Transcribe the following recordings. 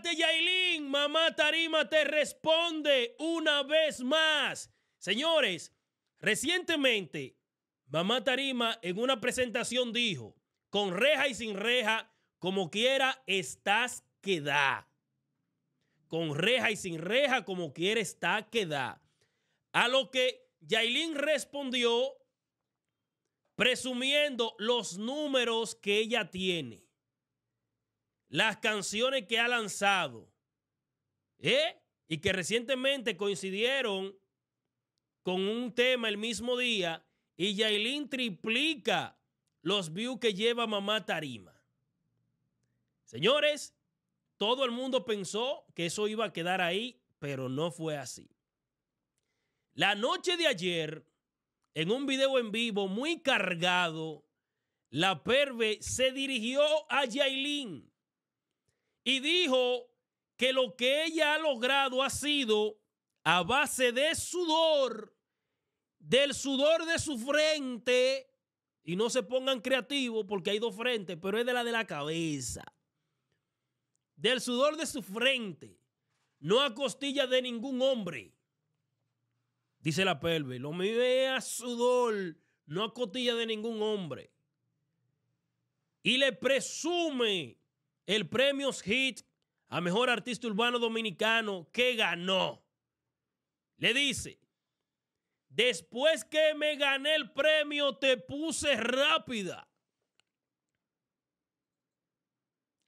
Yailin. Mamá Tarima te responde una vez más. Señores, recientemente, Mamá Tarima en una presentación dijo, con reja y sin reja, como quiera, estás que Con reja y sin reja, como quiera, está que A lo que Yailin respondió presumiendo los números que ella tiene las canciones que ha lanzado ¿eh? y que recientemente coincidieron con un tema el mismo día y Yailin triplica los views que lleva Mamá Tarima. Señores, todo el mundo pensó que eso iba a quedar ahí, pero no fue así. La noche de ayer, en un video en vivo muy cargado, la perve se dirigió a Yailin y dijo que lo que ella ha logrado ha sido a base de sudor, del sudor de su frente, y no se pongan creativos porque hay dos frentes, pero es de la de la cabeza, del sudor de su frente, no a costilla de ningún hombre. Dice la pelve, lo mío ve a sudor, no a costilla de ningún hombre. Y le presume el premio Hit a Mejor Artista Urbano Dominicano que ganó. Le dice, después que me gané el premio te puse rápida.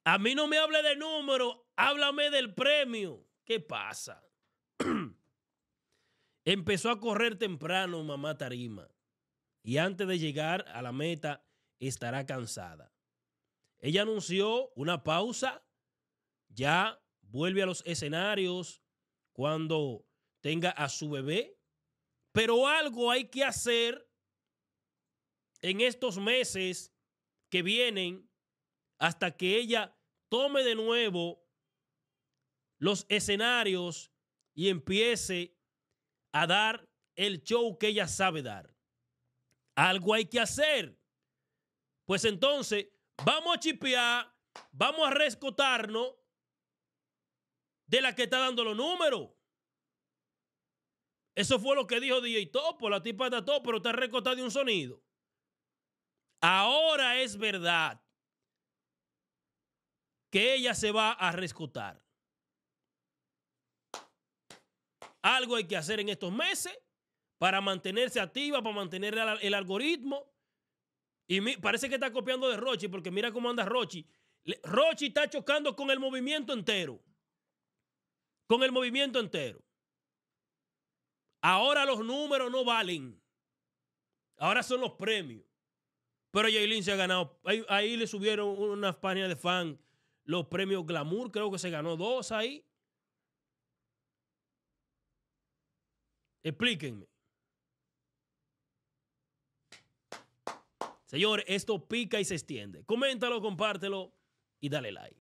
A mí no me hable de número, háblame del premio. ¿Qué pasa? Empezó a correr temprano mamá Tarima y antes de llegar a la meta estará cansada. Ella anunció una pausa, ya vuelve a los escenarios cuando tenga a su bebé, pero algo hay que hacer en estos meses que vienen hasta que ella tome de nuevo los escenarios y empiece a dar el show que ella sabe dar. Algo hay que hacer. Pues entonces, Vamos a chipear, vamos a rescotarnos de la que está dando los números. Eso fue lo que dijo DJ Topo, la tipa está todo, pero está recotada de un sonido. Ahora es verdad que ella se va a rescotar. Algo hay que hacer en estos meses para mantenerse activa, para mantener el algoritmo, y parece que está copiando de Rochi, porque mira cómo anda Rochi. Rochi está chocando con el movimiento entero. Con el movimiento entero. Ahora los números no valen. Ahora son los premios. Pero Jaylin se ha ganado. Ahí, le subieron una páginas de fan. Los premios Glamour, creo que se ganó dos ahí. Explíquenme. Señor, esto pica y se extiende. Coméntalo, compártelo y dale like.